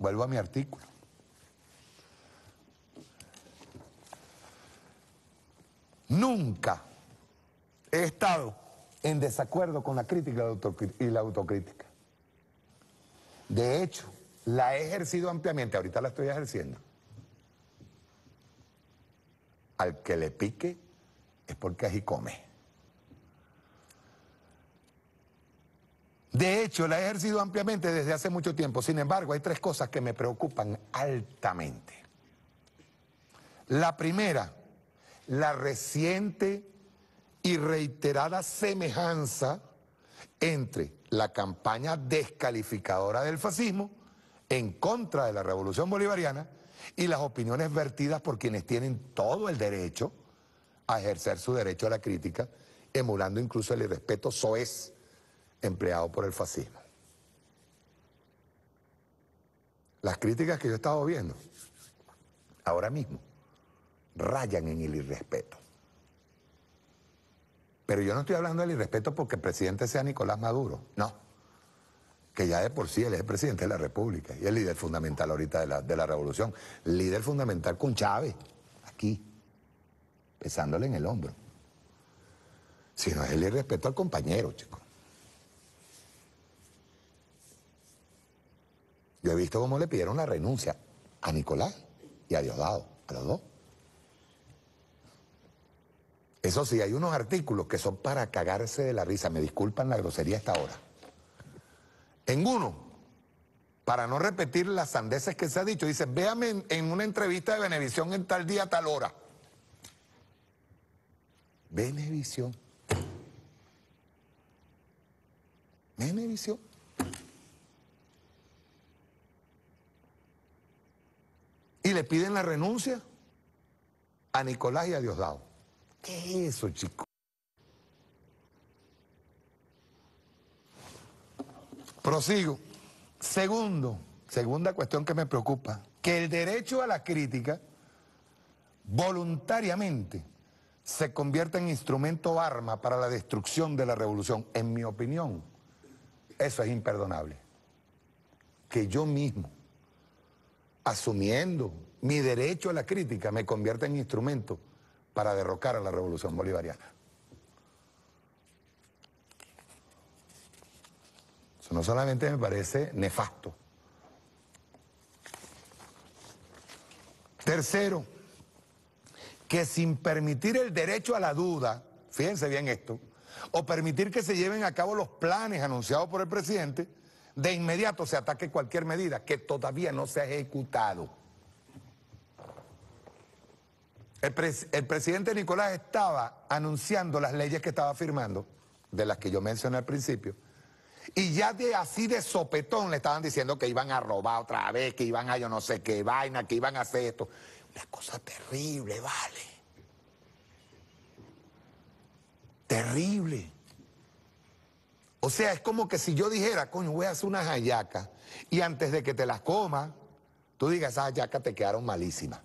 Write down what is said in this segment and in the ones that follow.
Vuelvo a mi artículo. Nunca he estado en desacuerdo con la crítica y la autocrítica. De hecho, la he ejercido ampliamente, ahorita la estoy ejerciendo. Al que le pique es porque así come. De hecho, la he ejercido ampliamente desde hace mucho tiempo. Sin embargo, hay tres cosas que me preocupan altamente. La primera, la reciente y reiterada semejanza entre la campaña descalificadora del fascismo en contra de la revolución bolivariana y las opiniones vertidas por quienes tienen todo el derecho a ejercer su derecho a la crítica, emulando incluso el irrespeto soez empleado por el fascismo. Las críticas que yo he estado viendo ahora mismo rayan en el irrespeto. Pero yo no estoy hablando del irrespeto porque el presidente sea Nicolás Maduro, no. Que ya de por sí él es el presidente de la República y el líder fundamental ahorita de la, de la revolución. Líder fundamental con Chávez, aquí, pesándole en el hombro. Sino es el irrespeto al compañero, chicos. he visto cómo le pidieron la renuncia a Nicolás y a Diosdado, a los dos. Eso sí, hay unos artículos que son para cagarse de la risa. Me disculpan la grosería hasta ahora. En uno, para no repetir las sandeces que se ha dicho, dice, véame en, en una entrevista de Benevisión en tal día, tal hora. Benevisión. Benevisión. le piden la renuncia a Nicolás y a Diosdado. ¿Qué es eso, chico? Prosigo. Segundo, segunda cuestión que me preocupa, que el derecho a la crítica voluntariamente se convierta en instrumento arma para la destrucción de la revolución. En mi opinión, eso es imperdonable. Que yo mismo asumiendo mi derecho a la crítica, me convierte en instrumento para derrocar a la revolución bolivariana. Eso no solamente me parece nefasto. Tercero, que sin permitir el derecho a la duda, fíjense bien esto, o permitir que se lleven a cabo los planes anunciados por el presidente, de inmediato se ataque cualquier medida que todavía no se ha ejecutado. El, presidente Nicolás estaba anunciando las leyes que estaba firmando, de las que yo mencioné al principio, y ya de así de sopetón le estaban diciendo que iban a robar otra vez, que iban a yo no sé qué vaina, que iban a hacer esto. Una cosa terrible, vale. Terrible. O sea, es como que si yo dijera, coño, voy a hacer unas hallacas y antes de que te las comas, tú digas, esas ah, hallacas te quedaron malísimas.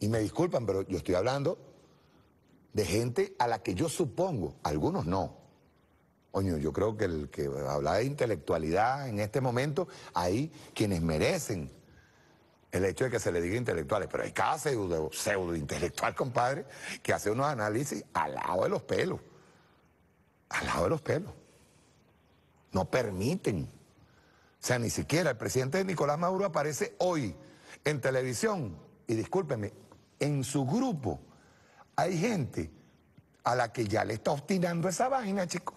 Y me disculpan, pero yo estoy hablando de gente a la que yo supongo, algunos no. Coño, yo creo que el que habla de intelectualidad en este momento, hay quienes merecen el hecho de que se le diga intelectuales, pero hay cada pseudo, intelectual, compadre, que hace unos análisis al lado de los pelos. Al lado de los pelos. No permiten. O sea, ni siquiera el presidente Nicolás Maduro aparece hoy en televisión, y discúlpeme, en su grupo hay gente a la que ya le está obstinando esa vaina, chico.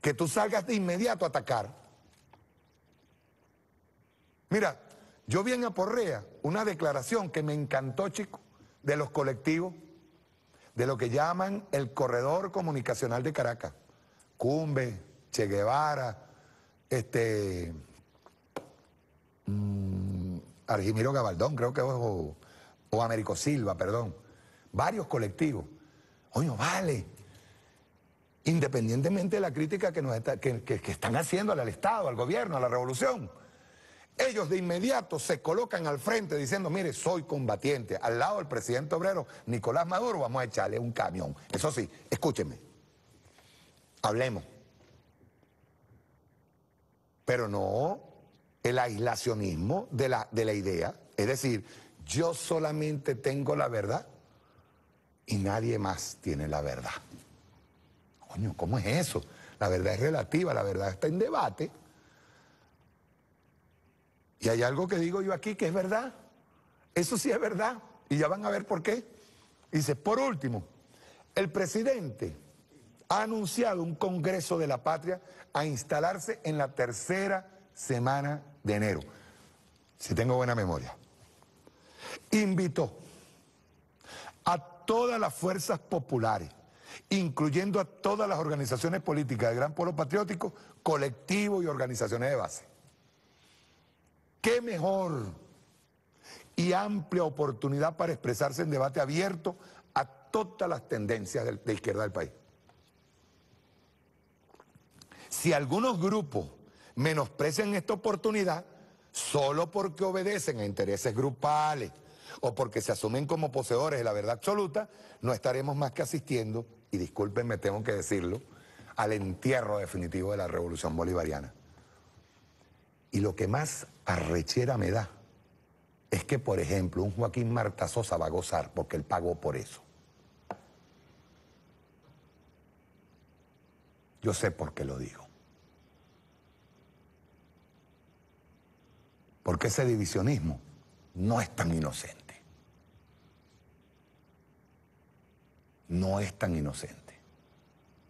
Que tú salgas de inmediato a atacar. Mira, yo vi en Aporrea una declaración que me encantó, chico, de los colectivos, de lo que llaman el corredor comunicacional de Caracas. Cumbe, Che Guevara, este, mm, Argimiro Gabaldón, creo que es, o, Américo Silva, perdón. Varios colectivos. Oye, vale, independientemente de la crítica que, nos que, están haciendo al Estado, al gobierno, a la revolución ellos de inmediato se colocan al frente diciendo, mire, soy combatiente. Al lado del presidente obrero, Nicolás Maduro, vamos a echarle un camión. Eso sí, escúcheme, hablemos. Pero no el aislacionismo de la, de la idea. Es decir, yo solamente tengo la verdad y nadie más tiene la verdad. Coño, ¿cómo es eso? La verdad es relativa, la verdad está en debate. Y hay algo que digo yo aquí que es verdad. Eso sí es verdad. Y ya van a ver por qué. Dice, por último, el presidente ha anunciado un Congreso de la Patria a instalarse en la tercera semana de enero, si tengo buena memoria. Invitó a todas las fuerzas populares, incluyendo a todas las organizaciones políticas del Gran Pueblo Patriótico, colectivos y organizaciones de base qué mejor y amplia oportunidad para expresarse en debate abierto a todas las tendencias de izquierda del país. Si algunos grupos menosprecian esta oportunidad solo porque obedecen a intereses grupales o porque se asumen como poseedores de la verdad absoluta, no estaremos más que asistiendo, y discúlpenme tengo que decirlo, al entierro definitivo de la revolución bolivariana. Y lo que más arrechera me da es que, por ejemplo, un Joaquín Marta Sosa va a gozar porque él pagó por eso. Yo sé por qué lo digo. Porque ese divisionismo no es tan inocente. No es tan inocente.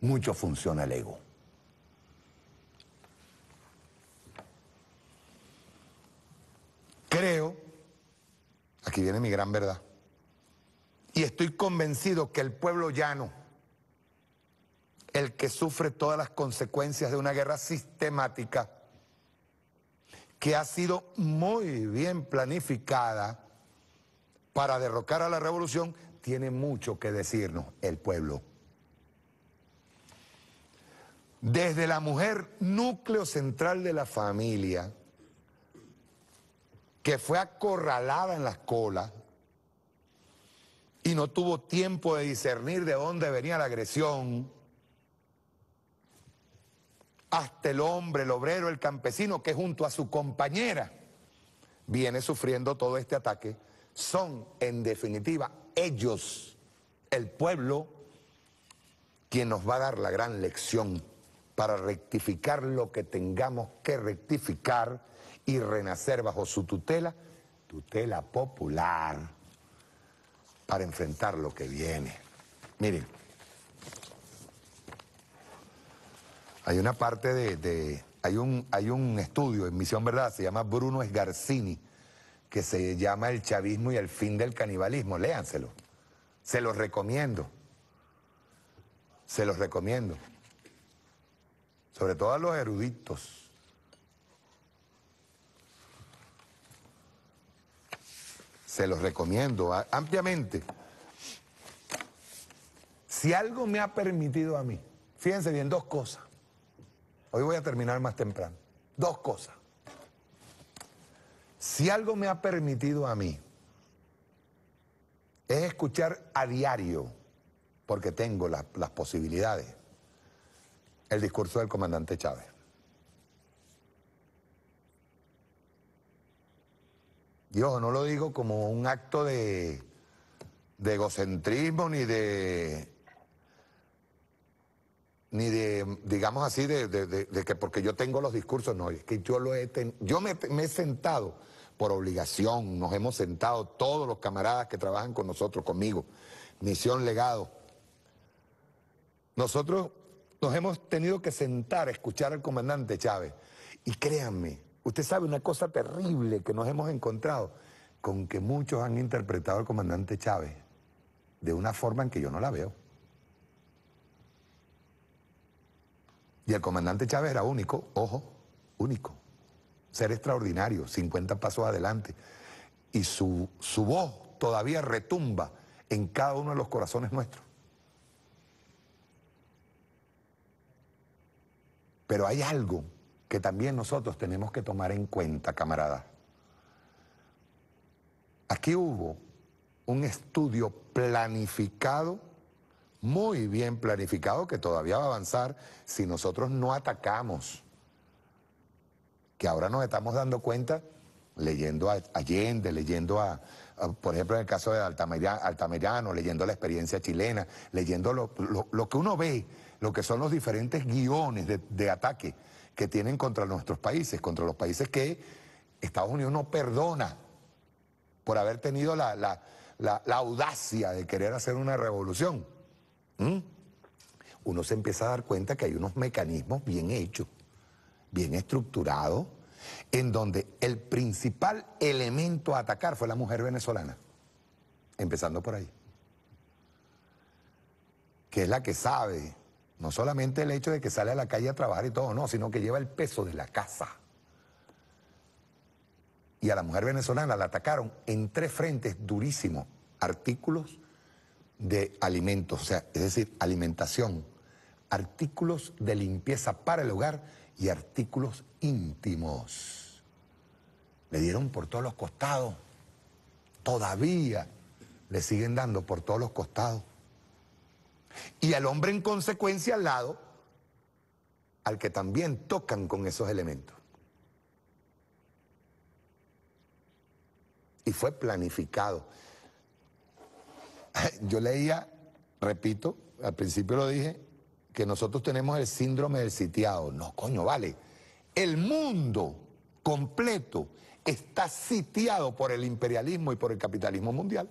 Mucho funciona el ego. Creo, aquí viene mi gran verdad, y estoy convencido que el pueblo llano, el que sufre todas las consecuencias de una guerra sistemática, que ha sido muy bien planificada para derrocar a la revolución, tiene mucho que decirnos el pueblo. Desde la mujer, núcleo central de la familia, que fue acorralada en las colas y no tuvo tiempo de discernir de dónde venía la agresión. Hasta el hombre, el obrero, el campesino que junto a su compañera viene sufriendo todo este ataque, son en definitiva ellos, el pueblo, quien nos va a dar la gran lección para rectificar lo que tengamos que rectificar y renacer bajo su tutela, tutela popular, para enfrentar lo que viene. Miren, hay una parte de... hay, un, hay un estudio en Misión Verdad, se llama Bruno Esgarcini, que se llama El chavismo y el fin del canibalismo. Léanselo. Se los recomiendo. Se los recomiendo. Sobre todo a los eruditos. se los recomiendo ah, ampliamente. Si algo me ha permitido a mí, fíjense bien, dos cosas. Hoy voy a terminar más temprano. Dos cosas. Si algo me ha permitido a mí es escuchar a diario, porque tengo las posibilidades, el discurso del comandante Chávez. Y ojo, no lo digo como un acto de, egocentrismo ni de ni de, digamos así, de, que porque yo tengo los discursos, no, es que yo lo he yo me, me, he sentado por obligación, nos hemos sentado todos los camaradas que trabajan con nosotros, conmigo, misión legado. Nosotros nos hemos tenido que sentar a escuchar al comandante Chávez y créanme, Usted sabe una cosa terrible que nos hemos encontrado, con que muchos han interpretado al comandante Chávez de una forma en que yo no la veo. Y el comandante Chávez era único, ojo, único. Ser extraordinario, 50 pasos adelante. Y su, su voz todavía retumba en cada uno de los corazones nuestros. Pero hay algo que también nosotros tenemos que tomar en cuenta, camarada. Aquí hubo un estudio planificado, muy bien planificado, que todavía va a avanzar si nosotros no atacamos. Que ahora nos estamos dando cuenta leyendo a Allende, leyendo a, por ejemplo, en el caso de Altamirano, leyendo la experiencia chilena, leyendo lo, lo, que uno ve, lo que son los diferentes guiones de ataque que tienen contra nuestros países, contra los países que Estados Unidos no perdona por haber tenido la, audacia de querer hacer una revolución. ¿Mm? Uno se empieza a dar cuenta que hay unos mecanismos bien hechos, bien estructurados, en donde el principal elemento a atacar fue la mujer venezolana, empezando por ahí, que es la que sabe no solamente el hecho de que sale a la calle a trabajar y todo, no, sino que lleva el peso de la casa. Y a la mujer venezolana la atacaron en tres frentes durísimos, artículos de alimentos, o sea, es decir, alimentación, artículos de limpieza para el hogar y artículos íntimos. Le dieron por todos los costados. Todavía le siguen dando por todos los costados y al hombre en consecuencia al lado, al que también tocan con esos elementos. Y fue planificado. Yo leía, repito, al principio lo dije, que nosotros tenemos el síndrome del sitiado. No, coño, vale. El mundo completo está sitiado por el imperialismo y por el capitalismo mundial.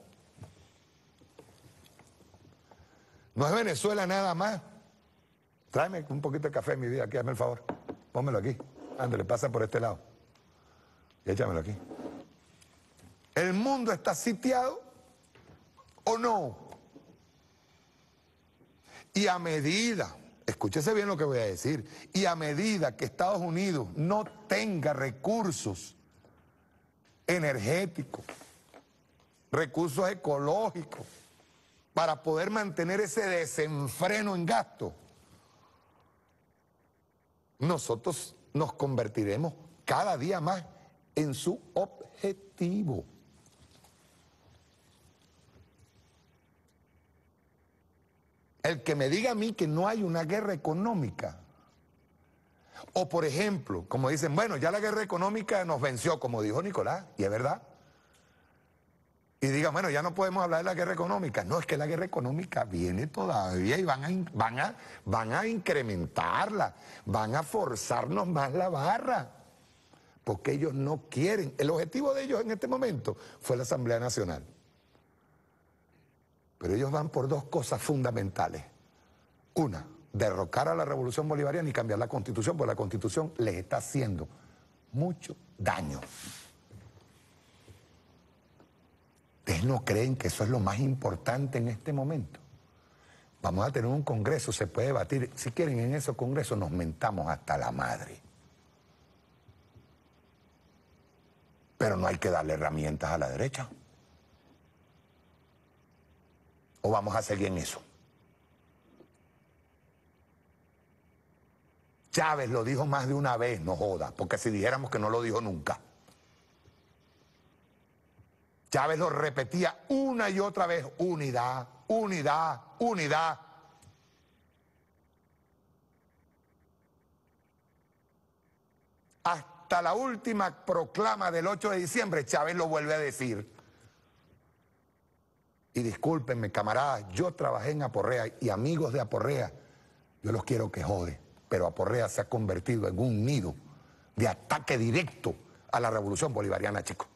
No es Venezuela nada más. Tráeme un poquito de café, mi vida, aquí, hazme el favor. Pónmelo aquí. Ándale, pasa por este lado. Y échamelo aquí. ¿El mundo está sitiado o no? Y a medida, escúchese bien lo que voy a decir, y a medida que Estados Unidos no tenga recursos energéticos, recursos ecológicos, para poder mantener ese desenfreno en gasto, nosotros nos convertiremos cada día más en su objetivo. El que me diga a mí que no hay una guerra económica, o por ejemplo, como dicen, bueno, ya la guerra económica nos venció, como dijo Nicolás, y es verdad y digan, bueno, ya no podemos hablar de la guerra económica. No, es que la guerra económica viene todavía y van van a, van a incrementarla, van a forzarnos más la barra, porque ellos no quieren. El objetivo de ellos en este momento fue la Asamblea Nacional. Pero ellos van por dos cosas fundamentales. Una, derrocar a la revolución bolivariana y cambiar la constitución, porque la constitución les está haciendo mucho daño. no creen que eso es lo más importante en este momento? Vamos a tener un congreso, se puede debatir. Si quieren, en ese congreso nos mentamos hasta la madre. Pero no hay que darle herramientas a la derecha. ¿O vamos a seguir en eso? Chávez lo dijo más de una vez, no joda, porque si dijéramos que no lo dijo nunca. Chávez lo repetía una y otra vez, unidad, unidad, unidad. Hasta la última proclama del 8 de diciembre, Chávez lo vuelve a decir. Y discúlpenme, camaradas, yo trabajé en Aporrea y amigos de Aporrea, yo los quiero que jode, pero Aporrea se ha convertido en un nido de ataque directo a la revolución bolivariana, chicos.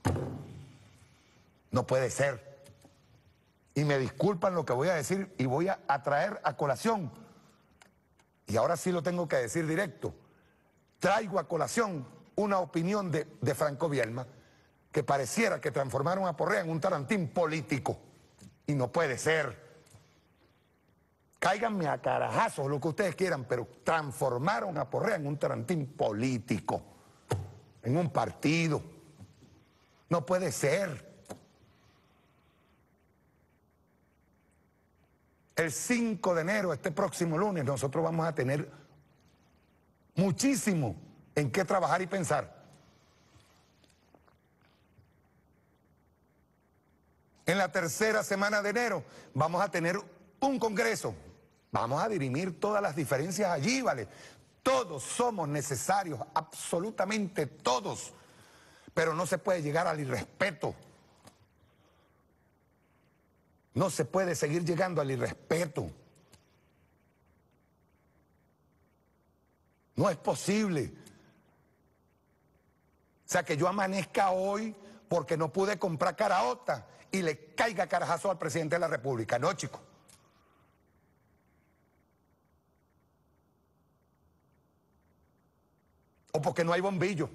No puede ser. Y me disculpan lo que voy a decir y voy a, traer a colación. Y ahora sí lo tengo que decir directo. Traigo a colación una opinión de, de Franco Bielma que pareciera que transformaron a Porrea en un tarantín político. Y no puede ser. Cáiganme a carajazos lo que ustedes quieran, pero transformaron a Porrea en un tarantín político, en un partido. No puede ser. El 5 de enero, este próximo lunes, nosotros vamos a tener muchísimo en qué trabajar y pensar. En la tercera semana de enero vamos a tener un congreso. Vamos a dirimir todas las diferencias allí, ¿vale? Todos somos necesarios, absolutamente todos. Pero no se puede llegar al irrespeto. No se puede seguir llegando al irrespeto. No es posible. O sea, que yo amanezca hoy porque no pude comprar caraota y le caiga carajazo al presidente de la República. No, chico. O porque no hay bombillo.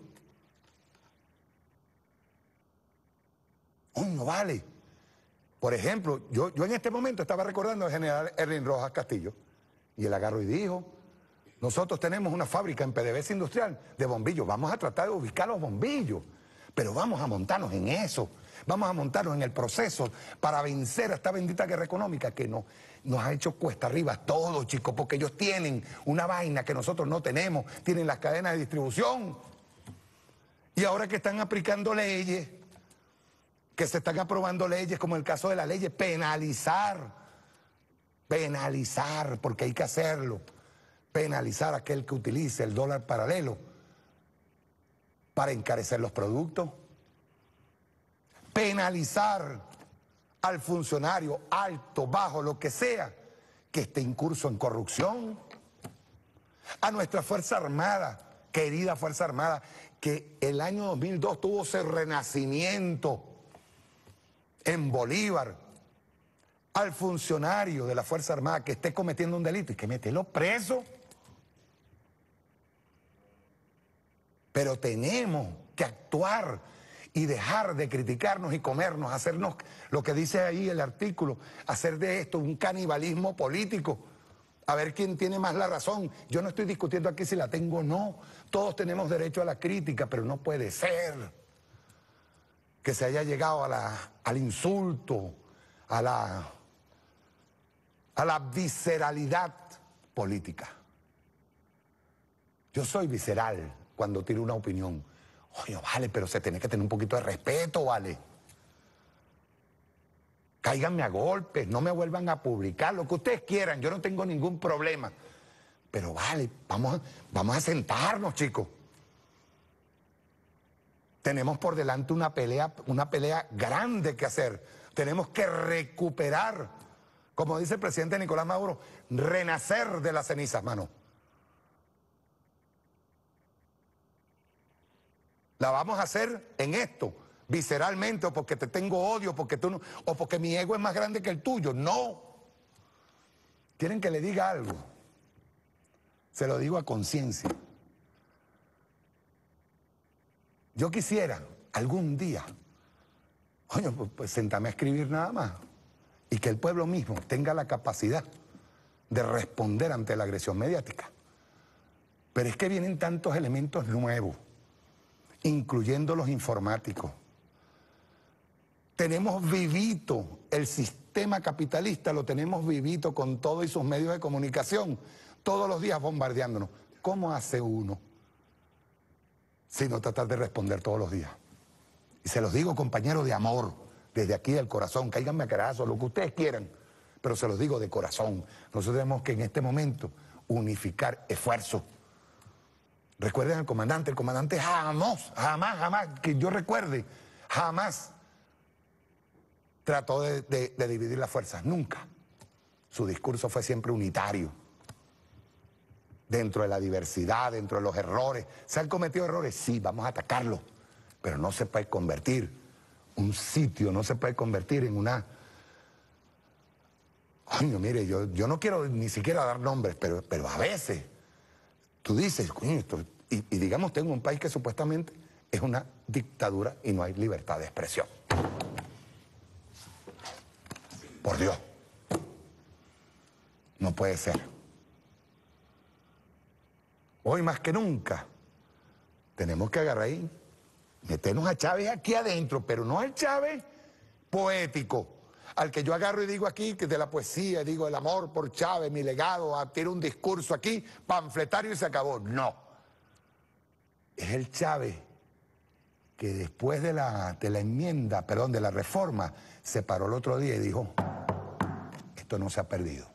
no vale. Por ejemplo, yo, en este momento estaba recordando al general Erwin Rojas Castillo, y él agarró y dijo, nosotros tenemos una fábrica en PDVSA Industrial de bombillos, vamos a tratar de ubicar los bombillos, pero vamos a montarnos en eso, vamos a montarnos en el proceso para vencer a esta bendita guerra económica que nos, nos ha hecho cuesta arriba todo, chicos, porque ellos tienen una vaina que nosotros no tenemos, tienen las cadenas de distribución. Y ahora que están aplicando leyes que se están aprobando leyes, como el caso de la ley, penalizar, penalizar, porque hay que hacerlo, penalizar a aquel que utilice el dólar paralelo para encarecer los productos, penalizar al funcionario alto, bajo, lo que sea, que esté incurso en corrupción, a nuestra Fuerza Armada, querida Fuerza Armada, que el año 2002 tuvo ese renacimiento en Bolívar al funcionario de la Fuerza Armada que esté cometiendo un delito y que metelo preso. Pero tenemos que actuar y dejar de criticarnos y comernos, hacernos lo que dice ahí el artículo, hacer de esto un canibalismo político. A ver quién tiene más la razón. Yo no estoy discutiendo aquí si la tengo o no. Todos tenemos derecho a la crítica, pero no puede ser que se haya llegado al insulto, a la, a la visceralidad política. Yo soy visceral cuando tiro una opinión. Oye, vale, pero se tiene que tener un poquito de respeto, vale. Cáiganme a golpes, no me vuelvan a publicar, lo que ustedes quieran, yo no tengo ningún problema. Pero vale, vamos vamos a sentarnos, chicos. Tenemos por delante una pelea, una pelea grande que hacer. Tenemos que recuperar, como dice el presidente Nicolás Maduro, renacer de las cenizas, mano. La vamos a hacer en esto, visceralmente, o porque te tengo odio, porque tú no, o porque mi ego es más grande que el tuyo. No. Quieren que le diga algo. Se lo digo a conciencia. Yo quisiera algún día, coño, pues, pues, sentarme a escribir nada más y que el pueblo mismo tenga la capacidad de responder ante la agresión mediática. Pero es que vienen tantos elementos nuevos, incluyendo los informáticos. Tenemos vivito el sistema capitalista, lo tenemos vivito con todo y sus medios de comunicación, todos los días bombardeándonos. ¿Cómo hace uno? sino tratar de responder todos los días. Y se los digo, compañeros de amor, desde aquí del corazón, cáiganme a carazo, lo que ustedes quieran, pero se los digo de corazón. Nosotros tenemos que en este momento unificar esfuerzos. Recuerden al comandante, el comandante jamás, jamás, jamás, que yo recuerde, jamás trató de dividir las fuerzas, nunca. Su discurso fue siempre unitario dentro de la diversidad, dentro de los errores. ¿Se han cometido errores? Sí, vamos a ATACARLO pero no se puede convertir un sitio, no se puede convertir en una... Coño, mire, yo, yo no quiero ni siquiera dar nombres, pero, pero a veces tú dices, coño, y digamos, tengo un país que supuestamente es una dictadura y no hay libertad de expresión. Por Dios. No puede ser hoy más que nunca, tenemos que agarrar ahí, meternos a Chávez aquí adentro, pero no al Chávez poético, al que yo agarro y digo aquí, que de la poesía, digo el amor por Chávez, mi legado, a tirar un discurso aquí, panfletario y se acabó. No. Es el Chávez que después de la, de la enmienda, perdón, de la reforma, se paró el otro día y dijo, esto no se ha perdido.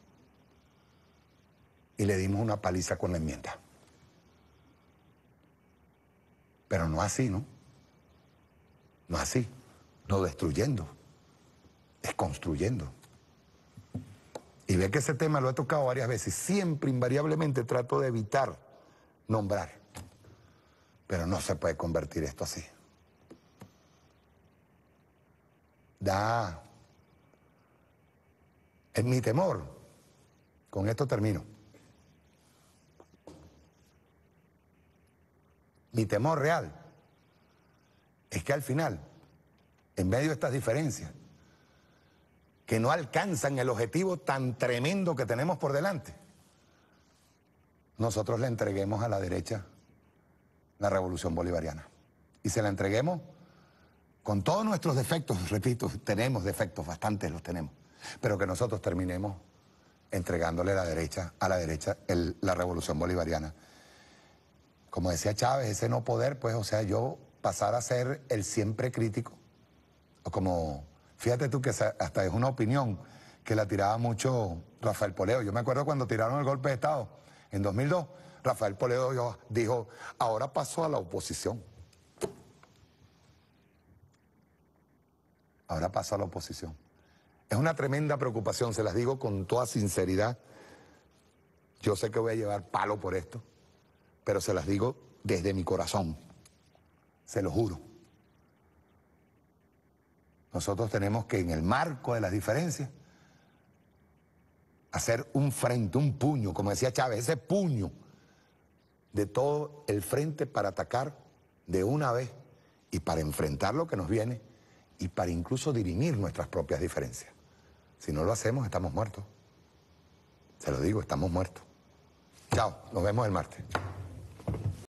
Y le dimos una paliza con la enmienda. Pero no así, ¿no? No así, no destruyendo, es construyendo. Y ve que ese tema lo he tocado varias veces. Siempre, invariablemente, trato de evitar nombrar. Pero no se puede convertir esto así. Da. Es mi temor. Con esto termino. Mi temor real es que al final, en medio de estas diferencias, que no alcanzan el objetivo tan tremendo que tenemos por delante, nosotros le entreguemos a la derecha la revolución bolivariana. Y se la entreguemos con todos nuestros defectos, repito, tenemos defectos, bastantes los tenemos, pero que nosotros terminemos entregándole a la derecha, a la derecha la revolución bolivariana como decía Chávez, ese no poder, pues, o sea, yo pasar a ser el siempre crítico, o como, fíjate tú que hasta es una opinión que la tiraba mucho Rafael Poleo. Yo me acuerdo cuando tiraron el golpe de Estado en 2002, Rafael Poleo dijo, ahora paso a la oposición. Ahora paso a la oposición. Es una tremenda preocupación, se las digo con toda sinceridad. Yo sé que voy a llevar palo por esto pero se las digo desde mi corazón, se lo juro. Nosotros tenemos que en el marco de las diferencias hacer un frente, un puño, como decía Chávez, ese puño de todo el frente para atacar de una vez y para enfrentar lo que nos viene y para incluso dirimir nuestras propias diferencias. Si no lo hacemos, estamos muertos. Se lo digo, estamos muertos. Chao, nos vemos el martes.